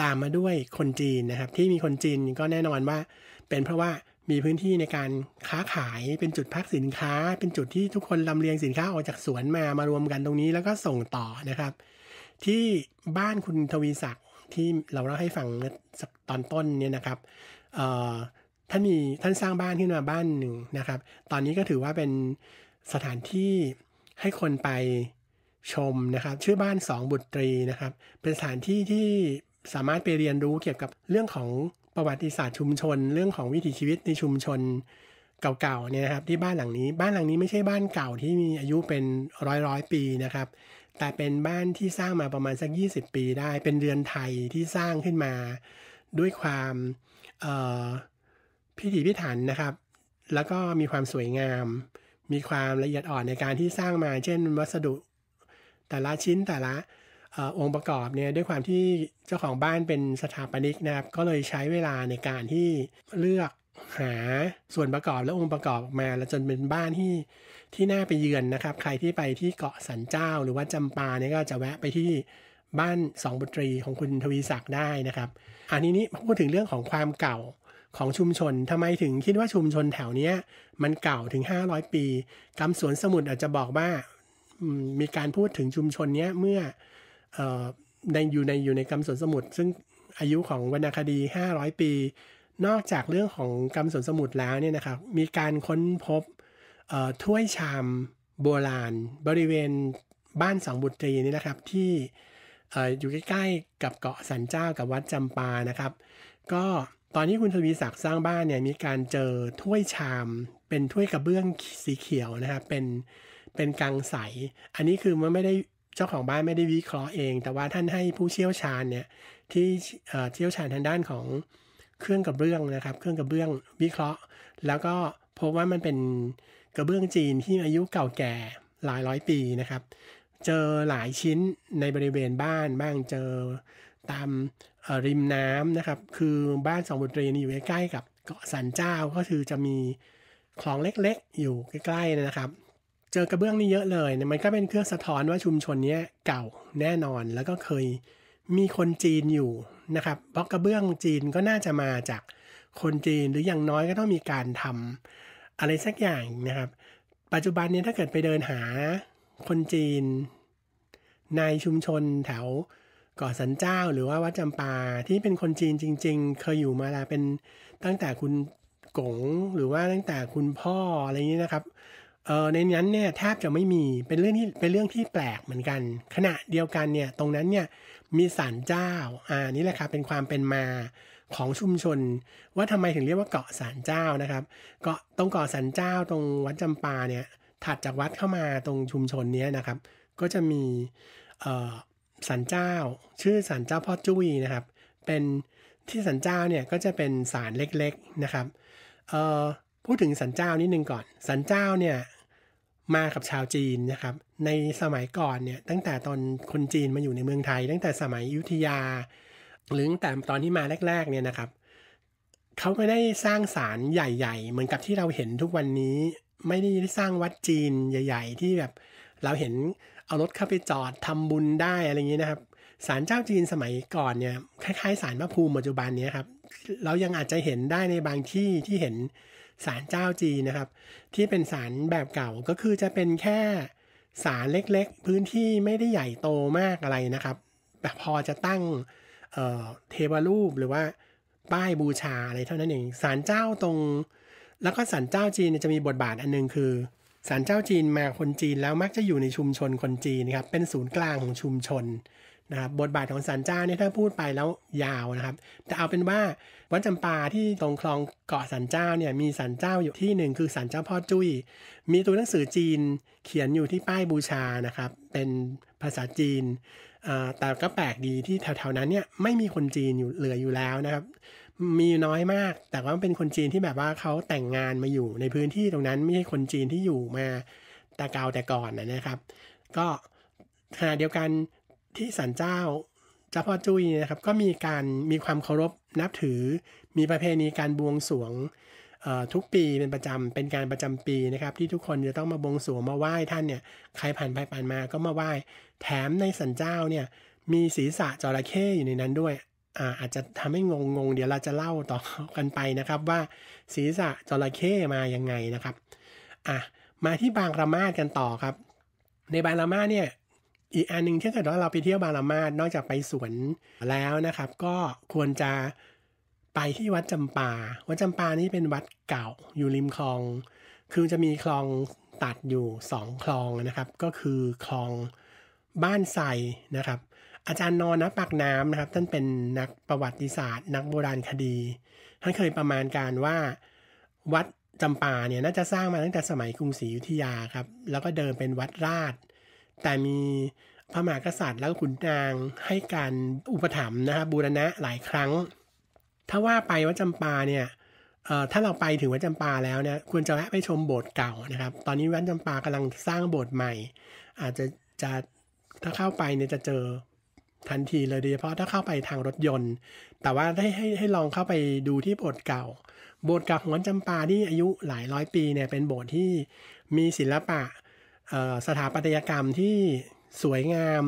ตามมาด้วยคนจีนนะครับ ที่มีคนจีนก็แน่นอนว่า เป็นเพราะว่ามีพื้นที่ในการค้าขายเป็นจุดพักสินค้าเป็นจุดที่ทุกคนลำเลียงสินค้าออกจากสวนมามารวมกันตรงนี้ แล้วก็ส่งต่อนะครับ ที่บ้านคุณทวีศักดิ์ที่เราเล่าให้ฟังตอนต้นเนี่ยนะครับท่านมีท่านสร้างบ้านขึ้นมาบ้านหนึ่งนะครับ ตอนนี้ก็ถือว่าเป็นสถานที่ให้คนไปชมนะครับ ชื่อบ้านสองบุตรีนะครับ เป็นสถานที่ที่สามารถไปเรียนรู้เกี่ยวกับเรื่องของประวัติศาสตร์ชุมชนเรื่องของวิถีชีวิตในชุมชนเก่าๆเนี่ยนะครับ ที่บ้านหลังนี้ บ้านหลังนี้ไม่ใช่บ้านเก่าที่มีอายุเป็นร้อยร้อยปีนะครับ แต่เป็นบ้านที่สร้างมาประมาณสัก20ปีได้เป็นเรือนไทยที่สร้างขึ้นมาด้วยความพิถีพิถันนะครับ แล้วก็มีความสวยงามมีความละเอียดอ่อนในการที่สร้างมา เช่นวัสดุแต่ละชิ้นแต่ละอองค์ประกอบเนี่ย ด้วยความที่เจ้าของบ้านเป็นสถาปนิกนะครับ ก็เลยใช้เวลาในการที่เลือกหาส่วนประกอบและองค์ประกอบมา แล้วจนเป็นบ้านที่ที่น่าไปเยือนนะครับ ใครที่ไปที่เกาะสันเจ้า หรือว่าจำปาเนี่ยก็จะแวะไปที่บ้านสองบุตรีของคุณทวีศักดิ์ได้นะครับ อันนี้นี่พูดถึงเรื่องของความเก่าของชุมชนทำไมถึงคิดว่าชุมชนแถวนี้มันเก่าถึง 500 ปีกำสวนสมุดอาจจะบอกว่ามีการพูดถึงชุมชนนี้เมื่ออในอยู่ในอยู่ในกำสวนสมุดซึ่งอายุของวรรณคดี 500 ปี นอกจากเรื่องของกำสวนสมุดแล้วเนี่ยนะครับ มีการค้นพบถ้วยชามโบราณ บริเวณบ้านสองบุตรีนี่นะครับที่อยู่ใกล้ๆกับเกาะสันเจ้ากับวัดจำปานะครับ ก็ตอนที่คุณทวีศักดิ์สร้างบ้านเนี่ยมีการเจอถ้วยชาม เป็นถ้วยกระเบื้องสีเขียวนะครับเป็นเป็นกังใส อันนี้คือมันไม่ได้เจ้าของบ้านไม่ได้วิเคราะห์เอง แต่ว่าท่านให้ผู้เชี่ยวชาญเนี่ยที่เชี่ยวชาญทางด้านของเครื่องกระเบื้องนะครับ เครื่องกระเบื้องวิเคราะห์ แล้วก็พบว่ามันเป็นกระเบื้องจีนที่อายุเก่าแก่หลายร้อย ปีนะครับ เจอหลายชิ้นในบริเวณบ้านบ้างเจอตามริมน้ำนะครับ คือบ้านสองบุตรีนี่อยู่ใกล้ๆกับเกาะสันเจ้า ก็คือจะมีคลองเล็ก ๆ อยู่ใกล้ๆนะครับ เจอกระเบื้องนี่เยอะเลย มันก็เป็นเครื่องสะท้อนว่าชุมชนนี้เก่าแน่นอน แล้วก็เคยมีคนจีนอยู่นะครับ เพราะกระเบื้องจีนก็น่าจะมาจากคนจีน หรืออย่างน้อยก็ต้องมีการทำอะไรสักอย่างนะครับ ปัจจุบันนี้ถ้าเกิดไปเดินหาคนจีน ในชุมชนแถวกาะสันเจ้าหรือว่าวัดจำปาที่เป็นคนจีนจริงๆ เคยอยู่มาแล้วเป็นตั้งแต่คุณกงหรือว่าตั้งแต่คุณพ่ออะไรนี้นะครับ เออในนั้นเนี่ยแทบจะไม่มีเป็นเรื่องที่เป็นเรื่องที่แปลกเหมือนกัน ขณะเดียวกันเนี่ยตรงนั้นเนี่ยมีศาลเจ้าอ่านี่แหละครับ เป็นความเป็นมาของชุมชนว่าทำไมถึงเรียกว่าเกาะศาลเจ้านะครับเกาะตรงเกาะสันเจ้าตรงวัดจำปาเนี่ยถัดจากวัดเข้ามาตรงชุมชนนี้นะครับ ก็จะมีเออสันเจ้าชื่อสันเจ้าพ่อจุ้ยนะครับ เป็นที่สันเจ้าเนี่ยก็จะเป็นศาลเล็ก ๆนะครับเอ่อพูดถึงสันเจ้านิดนึงก่อนสันเจ้าเนี่ยมากับชาวจีนนะครับ ในสมัยก่อนเนี่ยตั้งแต่ตอนคนจีนมาอยู่ในเมืองไทย ตั้งแต่สมัยยุทธยา หรือตั้งแต่ตอนที่มาแรกๆเนี่ยนะครับเขาไม่ได้สร้างศาลใหญ่ๆ เหมือนกับที่เราเห็นทุกวันนี้ไม่ได้สร้างวัดจีนใหญ่ ๆที่แบบเราเห็นเอารถเข้าไปจอดทำบุญได้อะไรอย่างนี้นะครับศาลเจ้าจีนสมัยก่อนเนี่ยคล้ายๆศาลพระภูมิปัจจุบันนี้ครับเรายังอาจจะเห็นได้ในบางที่ที่เห็นศาลเจ้าจีนนะครับ ที่เป็นศาลแบบเก่าก็คือจะเป็นแค่ศาลเล็กๆ พื้นที่ไม่ได้ใหญ่โตมากอะไรนะครับ แบบพอจะตั้งเเทวรูปหรือว่าป้ายบูชาอะไรเท่านั้นเองศาลเจ้าตรง แล้วก็ศาลเจ้าจีนจะมีบทบาทอันนึงคือศาลเจ้าจีนมาคนจีนแล้วมักจะอยู่ในชุมชนคนจีนครับ เป็นศูนย์กลางของชุมชนนะครับ บทบาทของศาลเจ้าเนี่ยถ้าพูดไปแล้วยาวนะครับ แต่เอาเป็นว่าวัดจำปาที่ตรงคลองเกาะศาลเจ้าเนี่ยมีศาลเจ้าอยู่ที่หนึ่งคือศาลเจ้าพ่อจุย้ยมีตัวหนังสือจีนเขียนอยู่ที่ป้ายบูชานะครับ เป็นภาษาจีน แต่ก็แปลกดีที่แถวๆนั้นเนี่ยไม่มีคนจีนอยู่เหลืออยู่แล้วนะครับมีน้อยมาก แต่ว่าเป็นคนจีนที่แบบว่าเขาแต่งงานมาอยู่ในพื้นที่ตรงนั้นไม่ใช่คนจีนที่อยู่มาแต่เก่าแต่ก่อนนะครับ ก็ขณะเดียวกันที่สันเจ้าจ้าพ่อจุ้ยนะครับ ก็มีการมีความเคารพนับถือ มีประเพณีการบวงสรวงทุกปีเป็นประจำเป็นการประจำปีนะครับ ที่ทุกคนจะต้องมาบวงสรวงมาไหว้ท่านเนี่ย ใครผ่านไปผ่านมาก็มาไหว้ แถมในสันเจ้าเนี่ยมีศีรษะจระเข้อยู่ในนั้นด้วยอาจจะทำให้งงงเดี๋ยวเราจะเล่าต่อกันไปนะครับ ว่าศีรษะจระเข้มายังไงนะครับอ่ะมาที่บางระมาดกันต่อครับ ในบางระมาดเนี่ย อีกอันหนึ่งถ้าเกิดว่าเราไปเที่ยวบางระมาดนอกจากไปสวนแล้วนะครับ ก็ควรจะไปที่วัดจำปา วัดจำปานี่เป็นวัดเก่าอยู่ริมคลอง คือจะมีคลองตัดอยู่สองคลองนะครับ ก็คือคลองบ้านไสนะครับอาจารย์นอนนะปากน้ำนะครับท่านเป็นนักประวัติศาสตร์ นักโบราณคดีท่านเคยประมาณการว่าวัดจำปาเนี่ยน่าจะสร้างมาตั้งแต่สมัยกรุงศรีอยุธยาครับแล้วก็เดิมเป็นวัดราช แต่มีพระมหากษัตริย์แล้วก็ขุนนางให้การอุปถัมภ์นะครับบูรณะหลายครั้ง ถ้าว่าไปวัดจำปาเนี่ยถ้าเราไปถึงวัดจำปาแล้วเนี่ยควรจะแวะไปชมโบสถ์เก่านะครับตอนนี้วัดจำปากำลังสร้างโบสถ์ใหม่ อาจจะจะถ้าเข้าไปเนี่ยจะเจอทันทีเลยโดยเฉพาะถ้าเข้าไปทางรถยนต์ แต่ว่าให้ให้ให้ลองเข้าไปดูที่โบสถ์เก่า โบสถ์เก่าของวัดจำปาที่อายุหลายร้อยปีเนี่ยเป็นโบสถ์ที่มีศิลปะสถาปัตยกรรมที่สวยงาม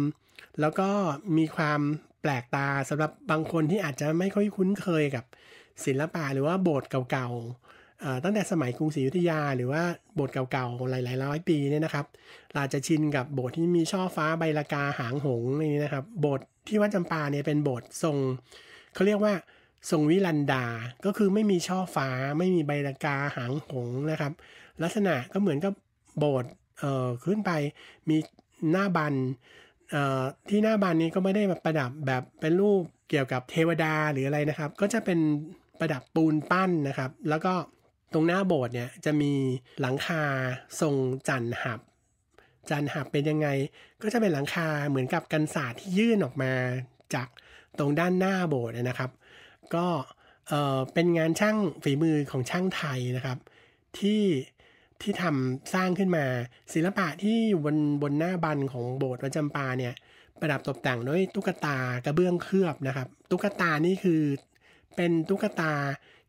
แล้วก็มีความแปลกตาสำหรับบางคนที่อาจจะไม่ค่อยคุ้นเคยกับ ศิลปะหรือว่าโบสถ์เก่าตั้งแต่สมัยกรุงศรีอยุธยาหรือว่าโบสถ์เก่าๆหลายๆร้อยปีเนี่ยนะครับ เราจะชินกับโบสถ์ที่มีช่อฟ้าใบลากาหางหงนี่นะครับ โบสถ์ที่วัดจำปาเนี่ยเป็นโบสถ์ทรงเขาเรียกว่าทรงวิลันดาก็คือไม่มีช่อฟ้าไม่มีใบลากาหางหงนะครับ ลักษณะก็เหมือนกับโบสถ์ขึ้นไปมีหน้าบันที่หน้าบันนี้ก็ไม่ได้ประดับแบบเป็นรูปเกี่ยวกับเทวดาหรืออะไรนะครับ ก็จะเป็นประดับปูนปั้นนะครับ แล้วก็ตรงหน้าโบสถ์เนี่ยจะมีหลังคาทรงจันหับ จันหับเป็นยังไงก็จะเป็นหลังคาเหมือนกับกันศาสตร์ที่ยื่นออกมาจากตรงด้านหน้าโบสถ์นะครับ ก็เออเป็นงานช่างฝีมือของช่างไทยนะครับ ที่ที่ทำสร้างขึ้นมาศิลปะที่อยู่บนบนหน้าบันของโบสถ์วัดจำปาเนี่ยประดับตกแต่งด้วยตุ๊กตากระเบื้องเคลือบนะครับ ตุ๊กตานี่คือเป็นตุ๊กตา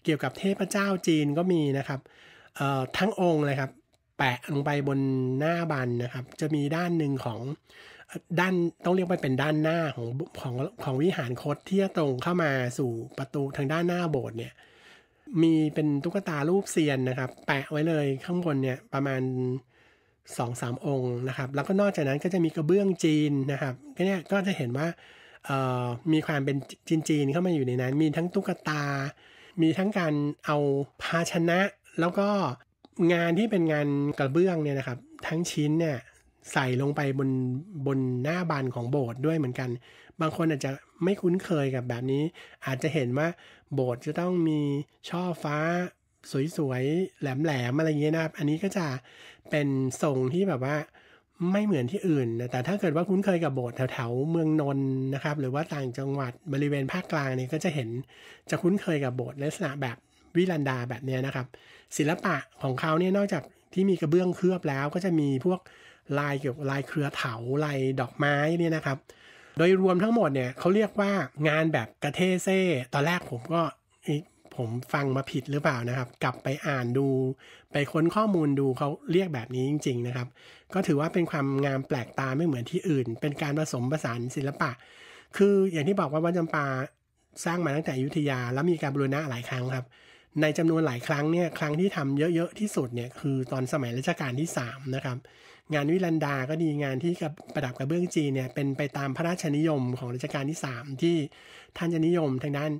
เกี่ยวกับเทพเจ้าจีนก็มีนะครับทั้งองค์เลยครับ แปะลงไปบนหน้าบันนะครับ จะมีด้านหนึ่งของด้านต้องเรียกว่าเป็นด้านหน้าของของของวิหารคดที่จะตรงเข้ามาสู่ประตูทางด้านหน้าโบสถ์เนี่ยมีเป็นตุ๊กตารูปเซียนนะครับ แปะไว้เลยข้างบนเนี่ยประมาณสองสามองค์นะครับแล้วก็นอกจากนั้นก็จะมีกระเบื้องจีนนะครับก็เนี่ยก็จะเห็นว่ามีความเป็นจีนๆเข้ามาอยู่ในนั้น มีทั้งตุ๊กตามีทั้งการเอาภาชนะแล้วก็งานที่เป็นงานกระเบื้องเนี่ย นะครับ ทั้งชิ้นเนี่ยใส่ลงไป บนบนหน้าบานของโบสถ์ด้วยเหมือนกัน บางคนอาจจะไม่คุ้นเคยกับแบบนี้ อาจจะเห็นว่าโบสถ์จะต้องมีช่อฟ้า สวยๆแหลมๆอะไรเงี้ยนะครับอันนี้ก็จะเป็นทรงที่แบบว่าไม่เหมือนที่อื่นนะ แต่ถ้าเกิดว่าคุ้นเคยกับโบสถ์แถวๆเมืองนนท์นะครับ หรือว่าต่างจังหวัดบริเวณภาคกลางนี่ก็จะเห็นจะคุ้นเคยกับโบสถ์ลักษณะแบบวิลันดาแบบนี้นะครับ ศิลปะของเขาเนี่ยนอกจากที่มีกระเบื้องเคลือบแล้ว ก็จะมีพวกลายเกี่ยวกับลายเครือเถาลายดอกไม้เนี่ยนะครับ โดยรวมทั้งหมดเนี่ยเขาเรียกว่างานแบบกระเทเซ่ตอนแรกผมก็ผมฟังมาผิดหรือเปล่านะครับ กลับไปอ่านดู ไปค้นข้อมูลดูเขาเรียกแบบนี้จริง ๆ นะครับ ก็ถือว่าเป็นความงามแปลกตาไม่เหมือนที่อื่น เป็นการผสมผสานศิลปะ คืออย่างที่บอกว่าวัดจำปาสร้างมาตั้งแต่อยุธยาแล้วมีการบูรณะหลายครั้งครับ ในจำนวนหลายครั้งเนี่ยครั้งที่ทำเยอะๆที่สุดเนี่ยคือตอนสมัยรัชกาลที่3นะครับงานวิลันดาก็ดีงานที่กับประดับกระเบื้องจีนเนี่ยเป็นไปตามพระราชนิยมของรัชกาลที่ 3 ที่ท่านจะนิยมทางด้าน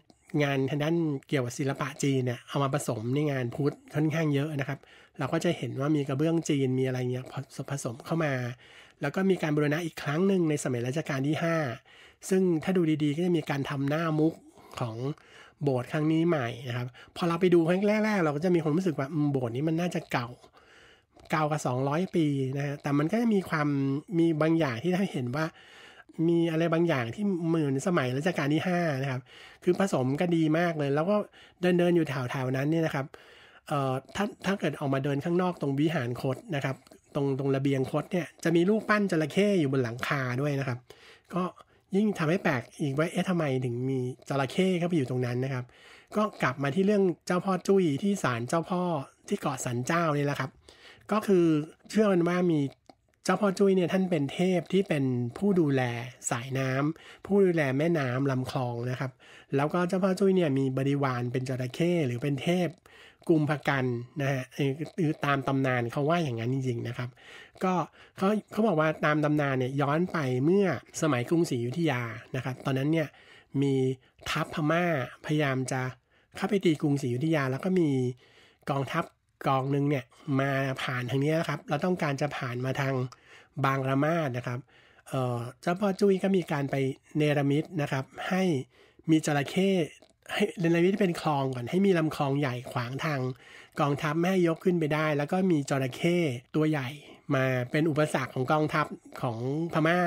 งานทางด้านเกี่ยวกับศิลปะจีนเนี่ยเอามาผสมในงานพุทธค่อนข้างเยอะนะครับ เราก็จะเห็นว่ามีกระเบื้องจีนมีอะไรเงี้ยผสมเข้ามา แล้วก็มีการบูรณะอีกครั้งหนึ่งในสมัยรัชกาลที่ 5 ซึ่งถ้าดูดีๆ ก็จะมีการทำหน้ามุกของโบสถ์ครั้งนี้ใหม่นะครับ พอเราไปดูครั้งแรกๆเราก็จะมีความรู้สึกว่าโบสถ์นี้มันน่าจะเก่าเก่ากว่า200 ปีนะฮะแต่มันก็จะมีความมีบางอย่างที่ได้เห็นว่ามีอะไรบางอย่างที่เหมือนสมัยรัชกาลที่ห้านะครับ คือผสมก็ดีมากเลย แล้วก็เดินเดินอยู่แถวๆ นั้นเนี่ยนะครับ เอ่อ ถ้าถ้าเกิดออกมาเดินข้างนอกตรงวิหารคดนะครับ ตรงตรงระเบียงคดเนี่ยจะมีรูปปั้นจระเข้อยู่บนหลังคาด้วยนะครับ ก็ยิ่งทำให้แปลกอีกว่า เอ๊ะทำไมถึงมีจระเข้เข้าไปอยู่ตรงนั้นนะครับ ก็กลับมาที่เรื่องเจ้าพ่อจุ้ยที่ศาลเจ้าพ่อที่เกาะสันเจ้านี่แหละครับ ก็คือเชื่อมันว่ามีเจ้าพ่อจุ้ยเนี่ยท่านเป็นเทพที่เป็นผู้ดูแลสายน้ำ ผู้ดูแลแม่น้ำลำคลองนะครับ แล้วก็เจ้าพ่อจุ้ยเนี่ยมีบริวารเป็นจระเข้หรือเป็นเทพกุมภกันนะฮะคือตามตำนานเขาว่าอย่างนั้นจริงๆนะครับก็เขาเขาบอกว่าตามตำนานเนี่ยย้อนไปเมื่อสมัยกรุงศรีอยุธยานะครับ ตอนนั้นเนี่ยมีทัพพม่าพยายามจะเข้าไปตีกรุงศรีอยุธยา แล้วก็มีกองทัพกองหนึ่งเนี่ยมาผ่านทางนี้นครับ เราต้องการจะผ่านมาทางบางระมาดนะครับ เจ้าพ่อจุ้ยก็มีการไปเนรมิตนะครับ ให้มีจระเข้ให้เนรมิตเป็นคลองก่อนให้มีลำคลองใหญ่ขวางทาง กองทัพไม่ให้ยกขึ้นไปได้ แล้วก็มีจระเข้ตัวใหญ่มาเป็นอุปสรรคของกองทัพของพม่า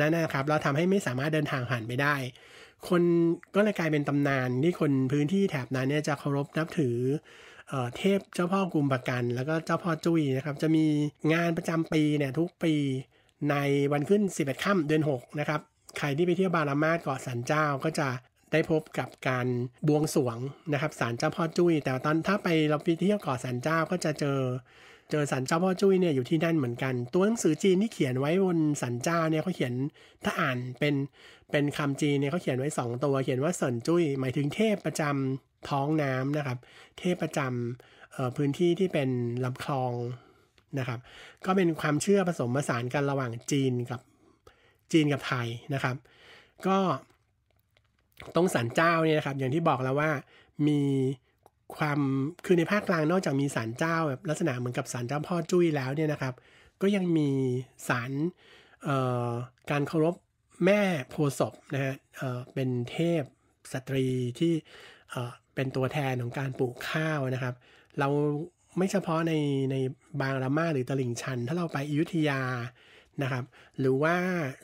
นั่นนะครับ เราทำให้ไม่สามารถเดินทางผ่านไปได้คนก็เลยกลายเป็นตำนานที่คนพื้นที่แถบนั้นเนี่ยจะเคารพนับถือเทพเจ้าพ่อกุมภกัน แล้วก็เจ้าพ่อจุ้ยนะครับ จะมีงานประจำปีเนี่ยทุกปีในวันขึ้น11ค่ำเดือน6นะครับใครที่ไปเที่ยวบารามาสเกาะสันเจ้าก็จะได้พบกับการบวงสรวงนะครับศาลเจ้าพ่อจุ้ยแต่ตอนถ้าไปเราไปเที่ยวเกาะสันเจ้าก็จะเจอเจอสันเจ้าพ่อจุ้ยเนี่ยอยู่ที่นั่นเหมือนกัน ตัวหนังสือจีนที่เขียนไว้บนสันเจ้าเนี่ยเขาเขียนถ้าอ่านเป็นเป็นคำจีนเนี่ยเขาเขียนไว้2ตัวเขียนว่าเสินจุ้ย หมายถึงเทพประจำ ท้องน้ำนะครับ เทพประจำพื้นที่ที่เป็นลำคลองนะครับ ก็เป็นความเชื่อผสมผสาน กันระหว่างจีนกับจีนกับไทยนะครับ ก็ตรงสันเจ้าเนี่ยนะครับ อย่างที่บอกแล้วว่ามีความคือในภาคกลางนอกจากมีศาลเจ้าแบบลักษณะเหมือนกับศาลเจ้าพ่อจุ้ยแล้วเนี่ยนะครับ ก็ยังมีศาลการเคารพแม่โพศพนะฮะเเป็นเทพสตรีที่เป็นตัวแทนของการปลูกข้าวนะครับ เราไม่เฉพาะในในบางรามาหรือตลิ่งชัน ถ้าเราไปอยุธยานะครับหรือว่า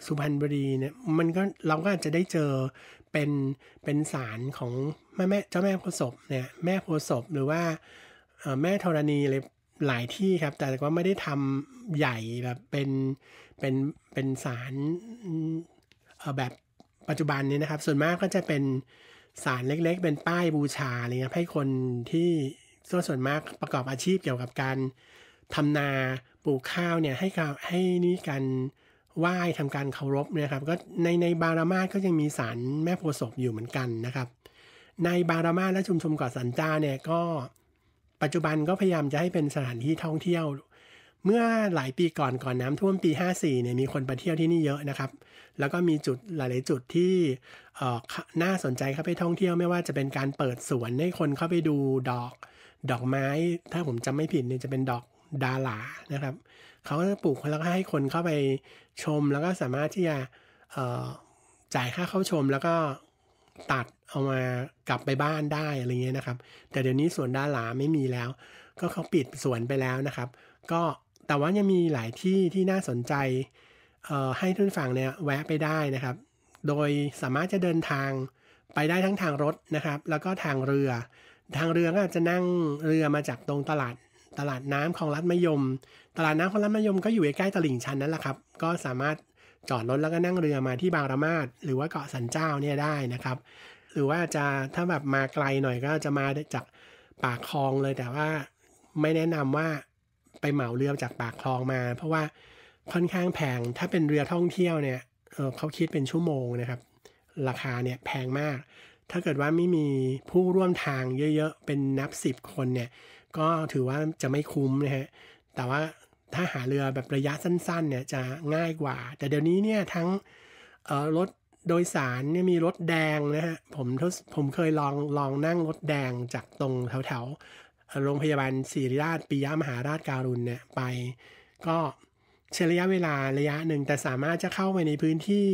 สุพรรณบุรีเนี่ยมันก็เราก็อาจจะได้เจอเป็นเป็นสารของแม่แม่เจ้าแม่โพศพเนี่ยแม่โพศพหรือว่าแม่ธรณีเลยหลายที่ครับแต่ก็ไม่ได้ทำใหญ่แบบเป็นเป็นเป็นสารแบบปัจจุบันนี้นะครับ ส่วนมากก็จะเป็นสารเล็ก ๆ เป็นป้ายบูชาอะไรเงี้ยให้คนที่ส่วนส่วนมากประกอบอาชีพเกี่ยวกับการทำนาปลูกข้าวเนี่ย ให้กับให้นี่กันไหว้ทำการเคารพนะครับก็ในในบารามาสก็ยังมีศาลแม่โพศพอยู่เหมือนกันนะครับในบารามาสและชุมชนเกาะสันจ้าเนี่ยก็ปัจจุบันก็พยายามจะให้เป็นสถานที่ท่องเที่ยว เมื่อหลายปีก่อนก่อนน้ำท่วมปี 54เนี่ยมีคนไปเที่ยวที่นี่เยอะนะครับ แล้วก็มีจุดหลายๆ จุดที่น่าสนใจเข้าไปท่องเที่ยว ไม่ว่าจะเป็นการเปิดสวนให้คนเข้าไปดูดอก ดอกไม้ ถ้าผมจำไม่ผิดเนี่ยจะเป็นดอกดารานะครับ เขาก็จะปลูกแล้วก็ให้คนเข้าไปชม แล้วก็สามารถที่จะจ่ายค่าเข้าชม แล้วก็ตัดเอามากลับไปบ้านได้อะไรเงี้ยนะครับ แต่เดี๋ยวนี้สวนดาราไม่มีแล้ว ก็เขาปิดสวนไปแล้วนะครับ ก็แต่ว่ายังมีหลายที่ที่น่าสนใจให้ทุนฝั่งเนี่ยแวะไปได้นะครับ โดยสามารถจะเดินทางไปได้ทั้งทางรถนะครับ แล้วก็ทางเรือ ทางเรือก็จจะนั่งเรือมาจากตรงตลาดตลาดน้ำคลองลัดมะยม ตลาดน้ำคลองลัดมะยมก็อยู่ใกล้ตลิ่งชันนั่นแหละครับ ก็สามารถจอดรถแล้วก็นั่งเรือมาที่บางระมาดหรือว่าเกาะสันเจ้าเนี่ยได้นะครับ หรือว่าจะถ้าแบบมาไกลหน่อยก็จะมาจากปากคลองเลยแต่ว่าไม่แนะนำว่าไปเหมาเรือจากปากคลองมาเพราะว่าค่อนข้างแพง ถ้าเป็นเรือท่องเที่ยวเนี่ยเเขาคิดเป็นชั่วโมงนะครับ ราคาเนี่ยแพงมาก ถ้าเกิดว่าไม่มีผู้ร่วมทางเยอะๆเป็นนับ10คนเนี่ยก็ถือว่าจะไม่คุ้มนะฮะ แต่ว่าถ้าหาเรือแบบระยะสั้นๆเนี่ยจะง่ายกว่า แต่เดี๋ยวนี้เนี่ยทั้งรถโดยสารเนี่ยมีรถแดงนะฮะ ผมผมเคยลองลองนั่งรถแดงจากตรงแถวๆโรงพยาบาลศิริราชปิยมหาราชการุณเนี่ยไป ก็ใช้ระยะเวลาระยะหนึ่ง แต่สามารถจะเข้าไปในพื้นที่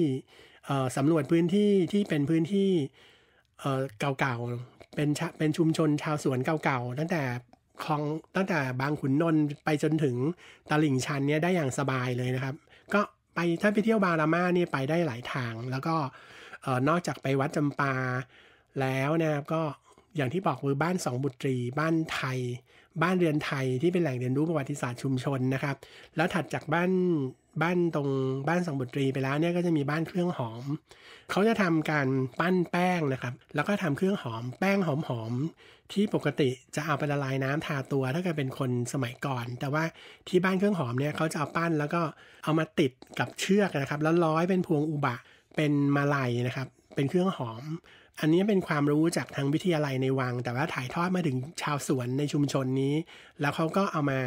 สำรวจพื้นที่ที่เป็นพื้นที่เก่าๆ เป็นเป็นชุมชนชาวสวนเก่าๆตั้งแต่คลองตั้งแต่บางขุนนนท์ไปจนถึงตลิ่งชันเนี่ยได้อย่างสบายเลยนะครับ ก็ไปถ้าไปเที่ยวบารามาเนี่ยไปได้หลายทาง แล้วก็นอกจากไปวัดจำปาแล้วนะครับก็อย่างที่บอกคือบ้านสองบุตรี บ้านไทย บ้านเรียนไทยที่เป็นแหล่งเรียนรู้ประวัติศาสตร์ชุมชนนะครับ แล้วถัดจากบ้านบ้านตรงบ้านสังบุตรีไปแล้วเนี่ยก็จะมีบ้านเครื่องหอมเขาจะทำการปั้นแป้งนะครับ แล้วก็ทำเครื่องหอม แป้งหอมๆที่ปกติจะเอาไปละลายน้ำทาตัวถ้าเกิดเป็นคนสมัยก่อน แต่ว่าที่บ้านเครื่องหอมเนี่ยเขาจะเอาปั้นแล้วก็เอามาติดกับเชือกนะครับ แล้วร้อยเป็นพวงอุบะเป็นมาลัยนะครับ เป็นเครื่องหอม อันนี้เป็นความรู้จากทางวิทยาลัยในวังแต่ว่าถ่ายทอดมาถึงชาวสวนในชุมชนนี้ แล้วเขาก็เอามา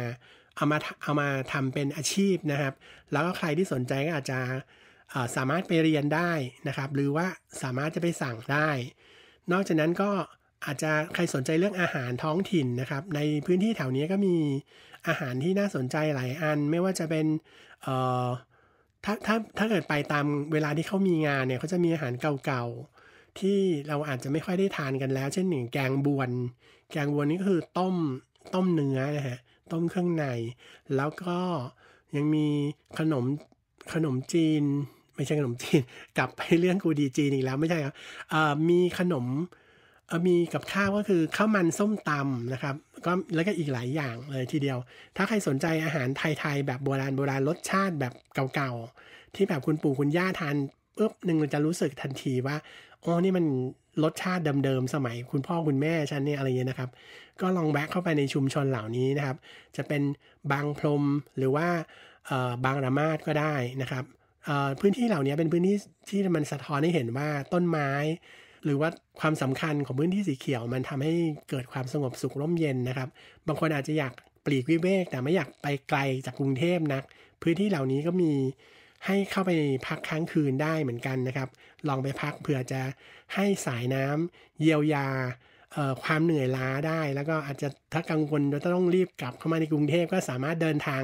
เอามาเอามาทำเป็นอาชีพนะครับ แล้วก็ใครที่สนใจก็อาจจะสามารถไปเรียนได้นะครับ หรือว่าสามารถจะไปสั่งได้ นอกจากนั้นก็อาจจะใครสนใจเรื่องอาหารท้องถิ่นนะครับ ในพื้นที่แถวนี้ก็มีอาหารที่น่าสนใจหลายอัน ไม่ว่าจะเป็นถ้าถ้าถ้าเกิดไปตามเวลาที่เขามีงานเนี่ยเขาจะมีอาหารเก่าๆที่เราอาจจะไม่ค่อยได้ทานกันแล้ว เช่นหนึ่งแกงบวนแกงบวนนี่ก็คือต้มต้มเนื้อนะฮะต้มเครื่องในแล้วก็ยังมีขนมขนมจีน ไม่ใช่ขนมจีนกลับไปเรื่องกูดีจีนอีกแล้วไม่ใช่ครับมีขนมมีกับข้าวก็คือข้าวมันส้มตำนะครับก็แล้วก็อีกหลายอย่างเลยทีเดียว ถ้าใครสนใจอาหารไทยๆแบบโบราณโบราณรสชาติแบบเก่าๆที่แบบคุณปู่คุณย่าทานปุ๊บหนึ่งจะรู้สึกทันทีว่าอ๋อนี่มันรสชาติเดิมๆสมัยคุณพ่อคุณแม่ฉันเนี่ยอะไรเงี้ยนะครับก็ลองแวะเข้าไปในชุมชนเหล่านี้นะครับ จะเป็นบางพรมหรือว่าบางระมาดก็ได้นะครับ พื้นที่เหล่านี้เป็นพื้นที่ที่มันสะท้อนให้เห็นว่าต้นไม้ หรือว่าความสำคัญของพื้นที่สีเขียวมันทำให้เกิดความสงบสุขร่มเย็นนะครับ บางคนอาจจะอยากปลีกวิเวกแต่ไม่อยากไปไกลจากกรุงเทพนัก พื้นที่เหล่านี้ก็มีให้เข้าไปพักค้างคืนได้เหมือนกันนะครับ ลองไปพักเผื่อจะให้สายน้ำ เยียวยาความเหนื่อยล้าได้ แล้วก็อาจจะถ้ากังวลจะต้องรีบกลับเข้ามาในกรุงเทพ ก็สามารถเดินทาง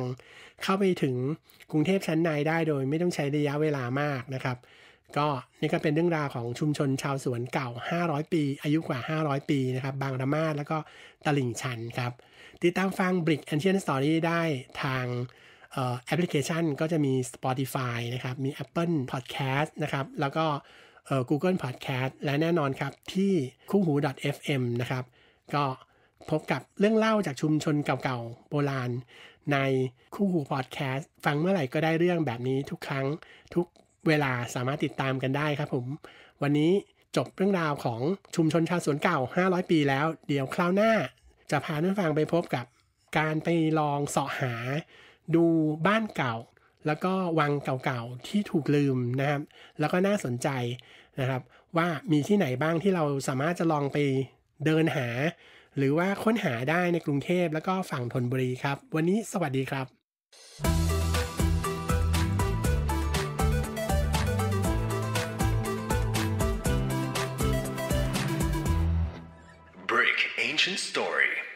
เข้าไปถึงกรุงเทพชั้นในได้โดยไม่ต้องใช้ระยะเวลามากนะครับ ก็นี่ก็เป็นเรื่องราวของชุมชนชาวสวนเก่า 500 ปี อายุกว่า 500 ปีนะครับ บางระมาดแล้วก็ตลิ่งชันครับ ติดตามฟัง Brick Ancient Story ได้ทางแอปพลิเคชัน ก็จะมี Spotify นะครับมี Apple Podcast นะครับแล้วก็ Google Podcast และแน่นอนครับ ที่คู่หู .fm นะครับ ก็พบกับเรื่องเล่าจากชุมชนเก่าๆโบราณในคู่หูพอดแคสต์ฟังเมื่อไหร่ก็ได้เรื่องแบบนี้ทุกครั้งทุกเวลาสามารถติดตามกันได้ครับผม วันนี้จบเรื่องราวของชุมชนชาวสวนเก่า 500 ปีแล้วเดี๋ยวคราวหน้าจะพาท่านฟังไปพบกับการไปลองเสาะหาดูบ้านเก่าแล้วก็วังเก่าๆที่ถูกลืมนะครับ แล้วก็น่าสนใจนะครับ ว่ามีที่ไหนบ้างที่เราสามารถจะลองไปเดินหา หรือว่าค้นหาได้ในกรุงเทพแล้วก็ฝั่งธนบุรีครับ วันนี้สวัสดีครับ Break Ancient Story